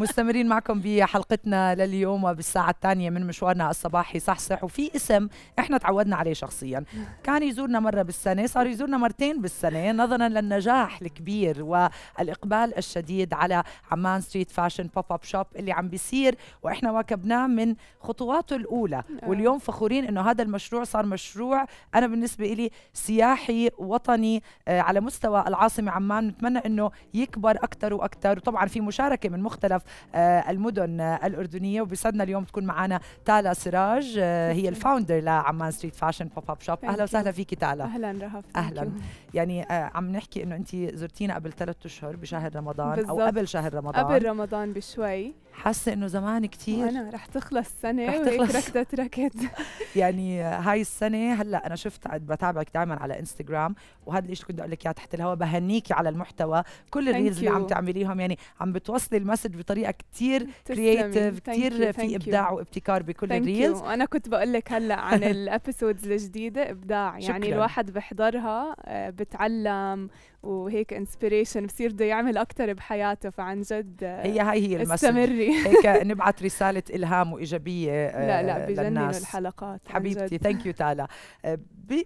مستمرين معكم بحلقتنا لليوم وبالساعة الثانية من مشوارنا الصباحي صح وفي اسم احنا تعودنا عليه شخصيا كان يزورنا مرة بالسنة صار يزورنا مرتين بالسنة نظرا للنجاح الكبير والإقبال الشديد على عمان ستريت فاشن بوب اب شوب اللي عم بيصير واحنا واكبناه من خطواته الأولى نعم. واليوم فخورين انه هذا المشروع صار مشروع انا بالنسبة إلي سياحي وطني آه، على مستوى العاصمة عمان نتمنى انه يكبر اكثر واكثر وطبعا في مشاركة من مختلف آه، المدن الاردنيه وبيسعدنا اليوم تكون معنا تالا سراج آه، هي الفاوندر لعمان ستريت فاشن بوب اب شوب اهلا وسهلا فيكي تالا اهلا رهف اهلا يعني آه، عم نحكي انه انت زرتينا قبل ثلاث اشهر بشهر رمضان بالزبط. او قبل شهر رمضان قبل رمضان بشوي حاسه انه زمان كثير انا رح تخلص سنه رح تخلص ركضت ركض يعني هاي السنه هلا انا شفت بتابعك دائما على انستغرام وهذا الشيء كنت اقول لك اياه تحت الهواء بهنيكي على المحتوى كل الريلز اللي عم تعمليهم يعني عم بتوصلي المسج بطريقه بطريقه كثير كرييتيف كثير في ابداع وابتكار بكل الريلز وانا كنت بقول لك هلا عن الابيسودز الجديده ابداع يعني شكرا. الواحد بحضرها آه، بتعلم وهيك انسبيريشن بصير بده يعمل اكثر بحياته فعن جد آه، هي هاي هي استمري هيك نبعث رساله الهام وايجابيه آه، لا لا بجنن الحلقات حبيبتي ثانك يو تالا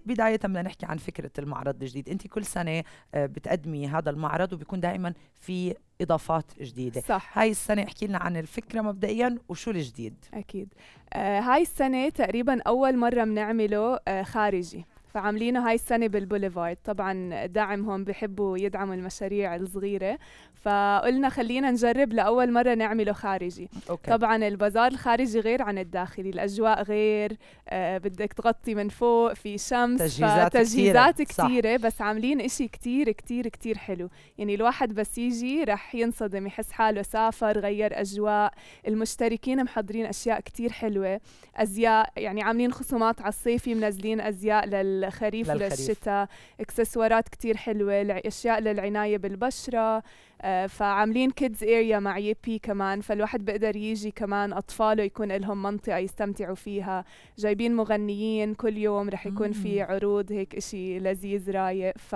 بدايه بدنا نحكي عن فكره المعرض الجديد انت كل سنه بتقدمي هذا المعرض وبيكون دائما في اضافات جديده صح. هاي السنه احكي لنا عن الفكره مبدئيا وشو الجديد اكيد آه هاي السنه تقريبا اول مره بنعمله آه خارجي فعاملينه هاي السنة بالبوليفارد طبعا دعمهم بحبوا يدعموا المشاريع الصغيرة فقلنا خلينا نجرب لأول مرة نعمله خارجي أوكي. طبعا البازار الخارجي غير عن الداخلي الأجواء غير آه بدك تغطي من فوق في شمس تجهيزات, تجهيزات بس عاملين إشي كتير كتير كتير حلو يعني الواحد بس يجي رح ينصدم يحس حاله سافر غير أجواء المشتركين محضرين أشياء كتير حلوة أزياء يعني عاملين خصومات على الصيفي منزلين أزياء لل للخريف للخريف. وللشتاء اكسسوارات كتير حلوه اشياء للعنايه بالبشره آه، فعاملين كيدز اريا مع يبي كمان فالواحد بيقدر يجي كمان اطفاله يكون لهم منطقه يستمتعوا فيها جايبين مغنيين كل يوم رح يكون في عروض هيك إشي لذيذ رايق ف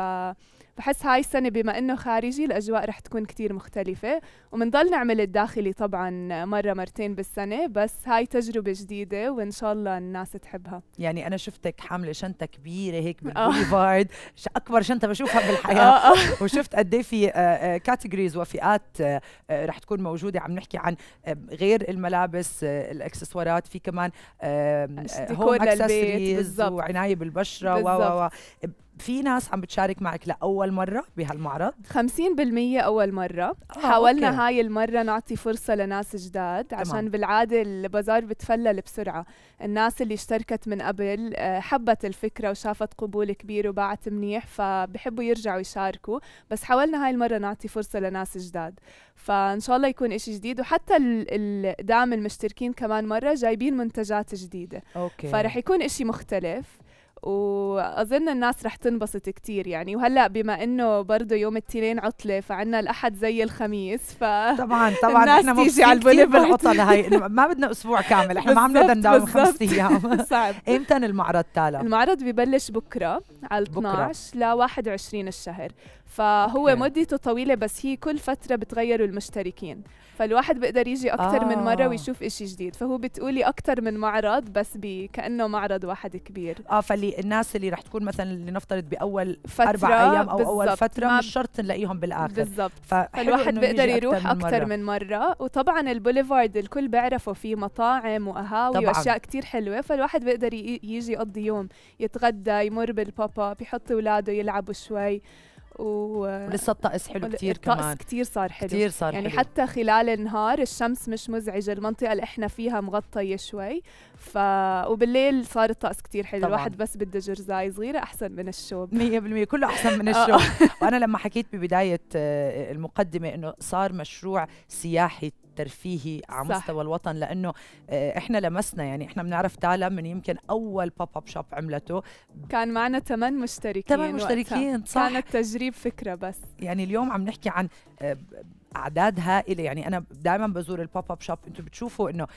بحس هاي السنة بما انه خارجي الاجواء رح تكون كتير مختلفة ومنضل نعمل الداخلي طبعا مرة مرتين بالسنة بس هاي تجربة جديدة وان شاء الله الناس تحبها يعني انا شفتك حاملة شنطة كبيرة هيك آه. بالبوليفارد اكبر شنطة بشوفها بالحياة آه، وشفت قد إيه في كاتيجوري كاتيجوريز وفئات آه، آه، رح تكون موجوده عم نحكي عن آه، غير الملابس الاكسسوارات في كمان هوم اكسسوارز وعنايه بالبشره و في ناس عم بتشارك معك لاول مره بهالمعرض 50% اول مره آه حاولنا أوكي. هاي المره نعطي فرصه لناس جداد عشان تمام. بالعاده البازار بتفلل بسرعه الناس اللي اشتركت من قبل آه، حبت الفكره وشافت قبول كبير وباعت منيح فبحبوا يرجعوا يشاركوا بس حاولنا هاي المره نعطي فرصه لناس جداد فان شاء الله يكون إشي جديد وحتى الدعم المشتركين كمان مره جايبين منتجات جديده أوكي. فرح يكون إشي مختلف واظن الناس رح تنبسط كتير يعني وهلا بما انه برضه يوم الاثنين عطله فعنا الاحد زي الخميس ف طبعا طبعا الناس احنا تيجي على بالعطله هاي ما بدنا اسبوع كامل احنا ما عم نقدر نداوم خمس ايام صعب امتى المعرض تالا المعرض ببلش بكره على 12 ل 21 الشهر فهو okay. مدته طويله بس هي كل فتره بتغيروا المشتركين فالواحد بيقدر يجي اكثر آه. من مره آه. ويشوف إشي جديد فهو بتقولي اكثر من معرض بس كانه معرض واحد كبير اه فالناس الناس اللي رح تكون مثلا لنفترض باول فترة اربع ايام او بالزبط. اول فتره مش شرط نلاقيهم بالاخر بالضبط فالواحد بيقدر يروح اكثر من, من مره وطبعا البوليفارد الكل بيعرفه فيه مطاعم وقهاوي واشياء كثير حلوه فالواحد بيقدر يجي يقضي يوم يتغدى يمر بالبوب بابا بيحط اولاده يلعبوا شوي و ولسه الطقس حلو كثير كمان الطقس كثير صار حلو كثير صار يعني حلو. حتى خلال النهار الشمس مش مزعجه المنطقه اللي احنا فيها مغطيه شوي ف وبالليل صار الطقس كثير حلو طبعاً. الواحد بس بده جرزاي صغيره احسن من الشوب 100% كله احسن من آه. الشوب وانا لما حكيت ببدايه آه، المقدمه انه صار مشروع سياحي الترفيهي على مستوى الوطن لانه آه، احنا لمسنا يعني احنا بنعرف تالا من يمكن اول بوب اب شوب عملته كان معنا ثمان مشتركين ثمان مشتركين صح كانت تجريب فكره بس يعني اليوم عم نحكي عن آه، اعداد هائله يعني انا دائما بزور البوب اب شوب انتم بتشوفوا انه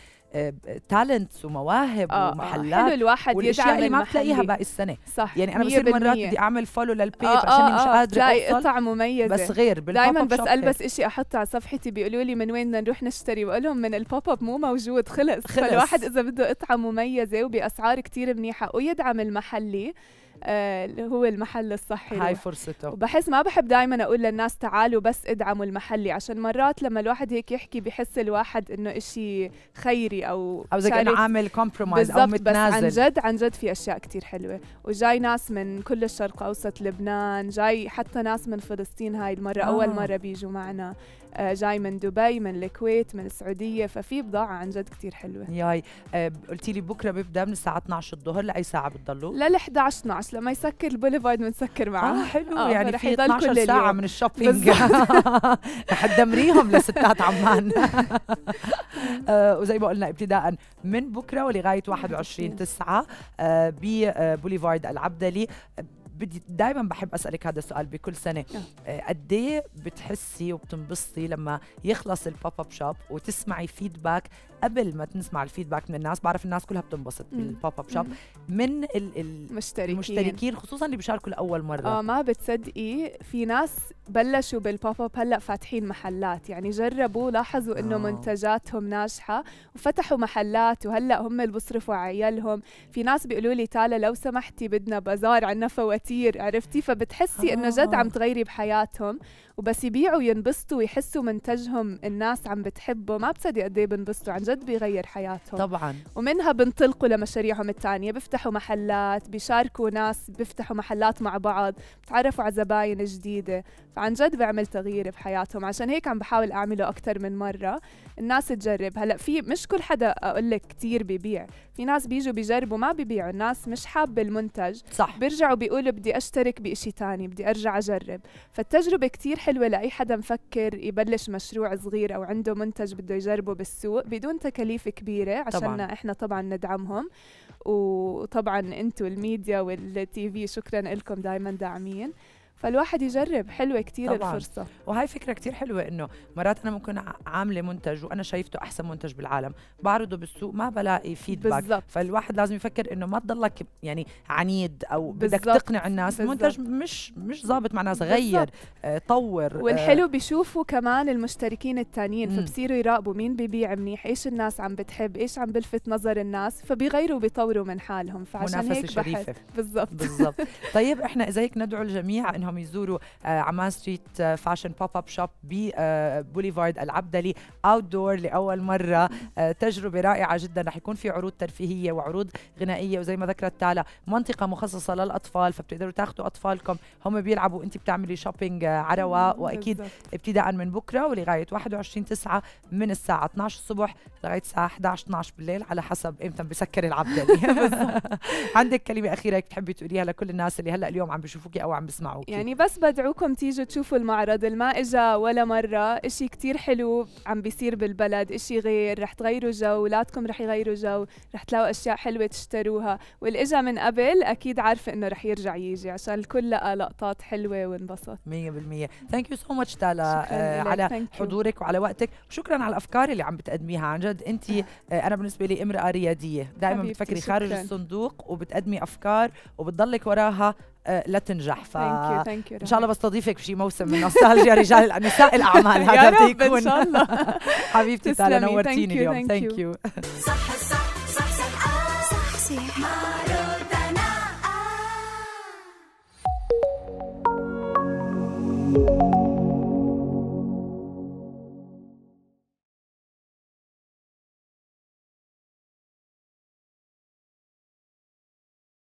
تالنتس آه، ومواهب آه،, آه ومحلات حلو الواحد والاشياء اللي ما بتلاقيها باقي السنه صح يعني انا بصير مرات بدي اعمل فولو للبيج آه عشان آه مش آه، قادره اوصل قطع مميزه بس غير دائما بس البس شيء احطه على صفحتي بيقولوا لي من وين بدنا نروح نشتري بقول لهم من البوب اب مو موجود خلص, خلص. فالواحد اذا بده قطعه مميزه وباسعار كتير منيحه ويدعم المحلي آه، اللي هو المحل الصحي هاي فرصته وبحس ما بحب دائما اقول للناس تعالوا بس ادعموا المحلي عشان مرات لما الواحد هيك يحكي بحس الواحد انه إشي خيري او او زي كانه عامل كومبرومايز او متنازل بس عن جد عن جد في اشياء كتير حلوه وجاي ناس من كل الشرق اوسط لبنان جاي حتى ناس من فلسطين هاي المره آه. اول مره بيجوا معنا آه، جاي من دبي من الكويت من السعوديه ففي بضاعه عن جد كتير حلوه ياي آه، قلتي لي بكره بيبدا من الساعه 12 الظهر لاي ساعه بتضلوا؟ لل 11 12 لما يسكر البوليفارد بنسكر معاه آه حلو آه يعني في كل ساعة اليوم. من الشوبينج رح تدمريهم لستات عمان آه وزي ما قلنا ابتداء من بكرة ولغاية 21 9 آه ببوليفارد العبدلي بدي دائما بحب اسالك هذا السؤال بكل سنه آه. آه، قد ايه بتحسي وبتنبسطي لما يخلص البوب اب شوب وتسمعي فيدباك قبل ما تسمع الفيدباك من الناس بعرف الناس كلها بتنبسط بالبوب اب شوب من المشتركين المشتركين خصوصا اللي بيشاركوا لاول مره اه ما بتصدقي في ناس بلشوا بالبوب اب هلا فاتحين محلات يعني جربوا لاحظوا انه آه. منتجاتهم ناجحه وفتحوا محلات وهلا هم اللي بيصرفوا على عيالهم في ناس بيقولوا لي تالا لو سمحتي بدنا بازار عنا فواتير كتير عرفتي فبتحسي آه. انه جد آه. عم تغيري بحياتهم وبس يبيعوا وينبسطوا ويحسوا منتجهم الناس عم بتحبه ما بتصدي قد ايه بنبسطوا عن جد بيغير حياتهم طبعا ومنها بنطلقوا لمشاريعهم الثانيه بيفتحوا محلات بيشاركوا ناس بيفتحوا محلات مع بعض بتعرفوا على زباين جديده فعن جد بعمل تغيير بحياتهم عشان هيك عم بحاول اعمله اكثر من مره الناس تجرب هلا في مش كل حدا اقول لك كثير ببيع في ناس بيجوا بيجربوا ما ببيعوا الناس مش حابه المنتج صح بيرجعوا بيقولوا بدي أشترك بإشي تاني بدي أرجع أجرب فالتجربة كتير حلوة لأي حدا مفكر يبلش مشروع صغير أو عنده منتج بده يجربه بالسوق بدون تكاليف كبيرة عشان طبعاً. إحنا طبعا ندعمهم وطبعا أنتوا الميديا والتي في شكرا لكم دايما داعمين فالواحد يجرب حلوه كتير طبعاً. الفرصه وهي فكره كتير حلوه انه مرات انا ممكن عامله منتج وانا شايفته احسن منتج بالعالم بعرضه بالسوق ما بلاقي فيدباك بالزبط. فالواحد لازم يفكر انه ما تضلك يعني عنيد او بدك تقنع الناس بالزبط. المنتج مش مش ظابط مع ناس غير آه طور آه. والحلو آه بيشوفوا كمان المشتركين التانيين فبصيروا يراقبوا مين ببيع منيح ايش الناس عم بتحب ايش عم بلفت نظر الناس فبيغيروا بيطوروا من حالهم فعشان هيك شريفة. بالضبط بالضبط طيب احنا اذا هيك ندعو الجميع انهم انهم يزوروا آه، عمان ستريت فاشن بوب اب شوب ببوليفارد العبدلي اوت دور لاول مره آه، تجربه رائعه جدا رح يكون في عروض ترفيهيه وعروض غنائيه وزي ما ذكرت تالا منطقه مخصصه للاطفال فبتقدروا تاخذوا اطفالكم هم بيلعبوا وانت بتعملي شوبينج آه، عروه واكيد ابتداء من بكره ولغايه 21 9 من الساعه 12 الصبح لغايه الساعه 11 12 بالليل على حسب امتى بسكر العبدلي عندك كلمه اخيره بتحبي تقوليها لكل الناس اللي هلا اليوم عم بيشوفوكي او عم بيسمعوكي يعني بس بدعوكم تيجوا تشوفوا المعرض ما اجا ولا مرة اشي كتير حلو عم بيصير بالبلد اشي غير رح تغيروا جو اولادكم رح يغيروا جو رح تلاقوا اشياء حلوة تشتروها واللي من قبل اكيد عارفة انه رح يرجع يجي عشان الكل لقى لقطات حلوة وانبسط 100% ثانك يو سو ماتش تالا آه، على حضورك وعلى وقتك وشكرا على الافكار اللي عم بتقدميها عن جد انت آه. آه، انا بالنسبة لي امرأة ريادية دائما بتفكري خارج الصندوق وبتقدمي افكار وبتضلك وراها لا تنجح ف ان شاء الله بستضيفك بشي موسم من نوستالجيا رجال نساء الاعمال هذا بده يكون حبيبتي تعالى نورتيني اليوم ثانك يو صح صح صح صح صح صح